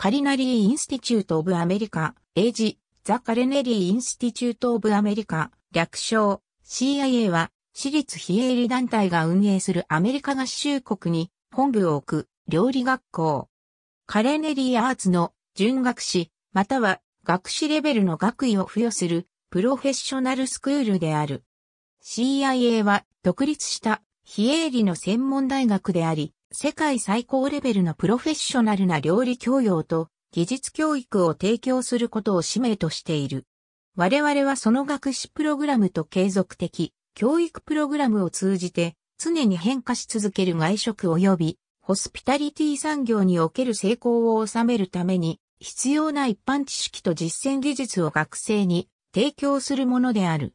カリナリー・インスティチュート・オブ・アメリカ、エイジ、ザ・カレネリー・インスティチュート・オブ・アメリカ、略称、CIA は、私立非営利団体が運営するアメリカ合衆国に本部を置く料理学校。カレネリー・アーツの準学士、または学士レベルの学位を付与するプロフェッショナルスクールである。CIA は独立した非営利の専門大学であり、世界最高レベルのプロフェッショナルな料理教養と技術教育を提供することを使命としている。我々はその学士プログラムと継続的教育プログラムを通じて常に変化し続ける外食及びホスピタリティ産業における成功を収めるために必要な一般知識と実践技術を学生に提供するものである。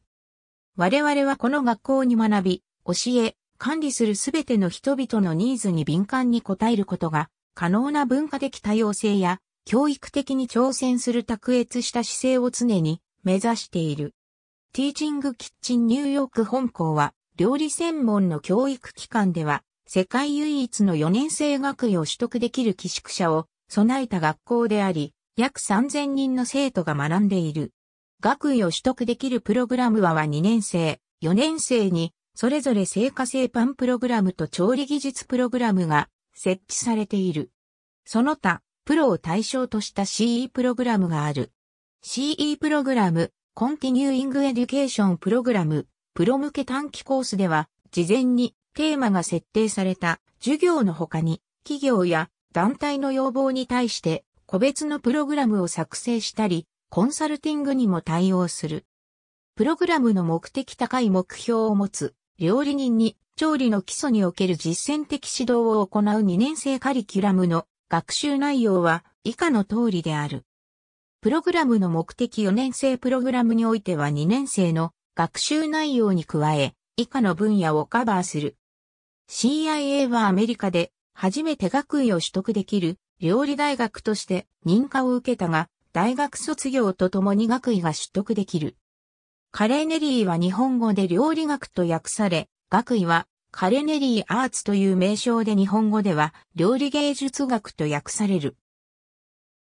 我々はこの学校に学び、教え、管理するすべての人々のニーズに敏感に応えることが可能な文化的多様性や教育的に挑戦する卓越した姿勢を常に目指している。ティーチングキッチンニューヨーク本校は料理専門の教育機関では世界唯一の4年生学位を取得できる寄宿舎を備えた学校であり、約3000人の生徒が学んでいる。学位を取得できるプログラムはは2年生、4年生にそれぞれ成果製パンプログラムと調理技術プログラムが設置されている。その他、プロを対象とした CE プログラムがある。CE プログラム、コンティニューイングエデュケーションプログラム、プロ向け短期コースでは、事前にテーマが設定された授業の他に、企業や団体の要望に対して個別のプログラムを作成したり、コンサルティングにも対応する。プログラムの目的高い目標を持つ料理人に調理の基礎における実践的指導を行う2年生カリキュラムの学習内容は以下の通りである。プログラムの目的4年生プログラムにおいては2年生の学習内容に加え、以下の分野をカバーする。CIA はアメリカで初めて学位を取得できる料理大学として認可を受けたが、大学卒業とともに学位が取得できるカレネリーは日本語で料理学と訳され、学位はカレネリーアーツという名称で日本語では料理芸術学と訳される。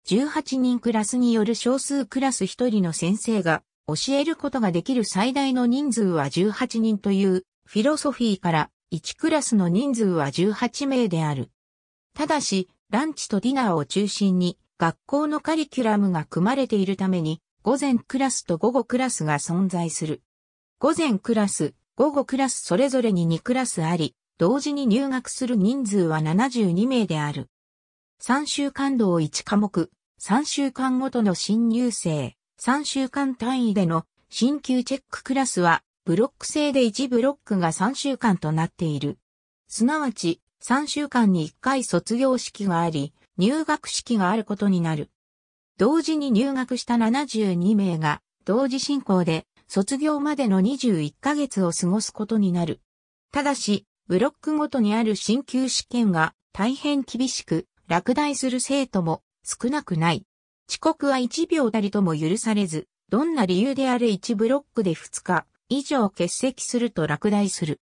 18人クラスによる少数クラス1人の先生が教えることができる最大の人数は18人というフィロソフィーから1クラスの人数は18名である。ただし、ランチとディナーを中心に学校のカリキュラムが組まれているために午前クラスと午後クラスが存在する。午前クラス、午後クラスそれぞれに2クラスあり、同時に入学する人数は72名である。3週間同1科目、3週間ごとの新入生、3週間単位での新級チェッククラスは、ブロック制で1ブロックが3週間となっている。すなわち、3週間に1回卒業式があり、入学式があることになる。同時に入学した72名が、同時進行で、卒業までの21ヶ月を過ごすことになる。ただし、ブロックごとにある進級試験が大変厳しく、落第する生徒も少なくない。遅刻は1秒たりとも許されず、どんな理由であれ1ブロックで2日以上欠席すると落第する。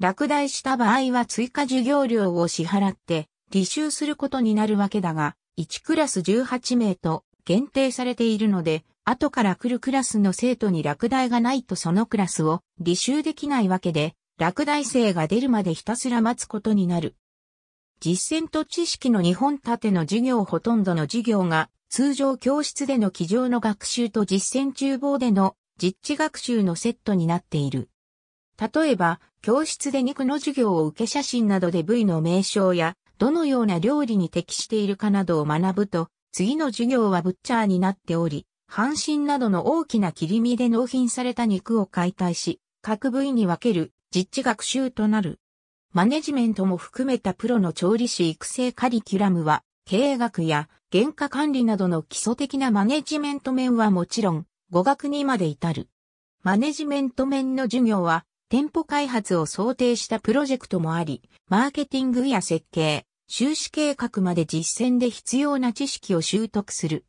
落第した場合は追加授業料を支払って履修することになるわけだが、1クラス18名と限定されているので、後から来るクラスの生徒に落第がないとそのクラスを履修できないわけで、落第生が出るまでひたすら待つことになる。実践と知識の2本立ての授業ほとんどの授業が通常教室での机上の学習と実践厨房での実地学習のセットになっている。例えば、教室で肉の授業を受け写真などで部位の名称や、どのような料理に適しているかなどを学ぶと、次の授業はブッチャーになっており、半身などの大きな切り身で納品された肉を解体し、各部位に分ける実地学習となる。マネジメントも含めたプロの調理師育成カリキュラムは、経営学や原価管理などの基礎的なマネジメント面はもちろん、語学にまで至る。マネジメント面の授業は、店舗開発を想定したプロジェクトもあり、マーケティングや設計、修士計画まで実践で必要な知識を習得する。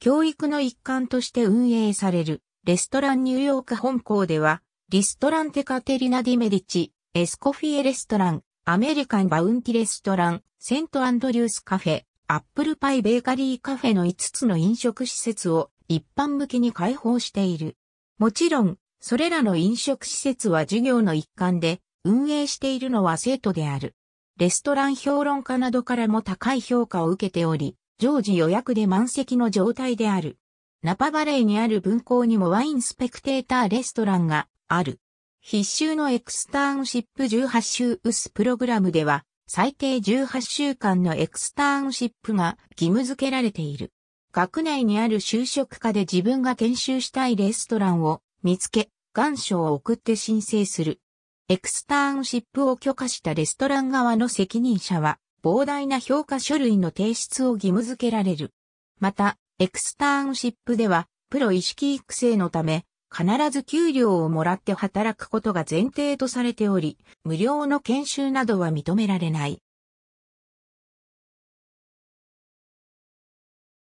教育の一環として運営されるレストランニューヨーク本校では、リストランテカテリナ・ディメディチ、エスコフィエレストラン、アメリカンバウンティレストラン、セントアンドリュースカフェ、アップルパイベーカリーカフェの5つの飲食施設を一般向けに開放している。もちろん、それらの飲食施設は授業の一環で運営しているのは生徒である。レストラン評論家などからも高い評価を受けており、常時予約で満席の状態である。ナパバレーにある文庫にもワインスペクテーターレストランがある。必修のエクスターンシップ18週ウスプログラムでは、最低18週間のエクスターンシップが義務付けられている。学内にある就職課で自分が研修したいレストランを見つけ、願書を送って申請する。エクスターンシップを許可したレストラン側の責任者は、膨大な評価書類の提出を義務付けられる。また、エクスターンシップでは、プロ意識育成のため、必ず給料をもらって働くことが前提とされており、無料の研修などは認められない。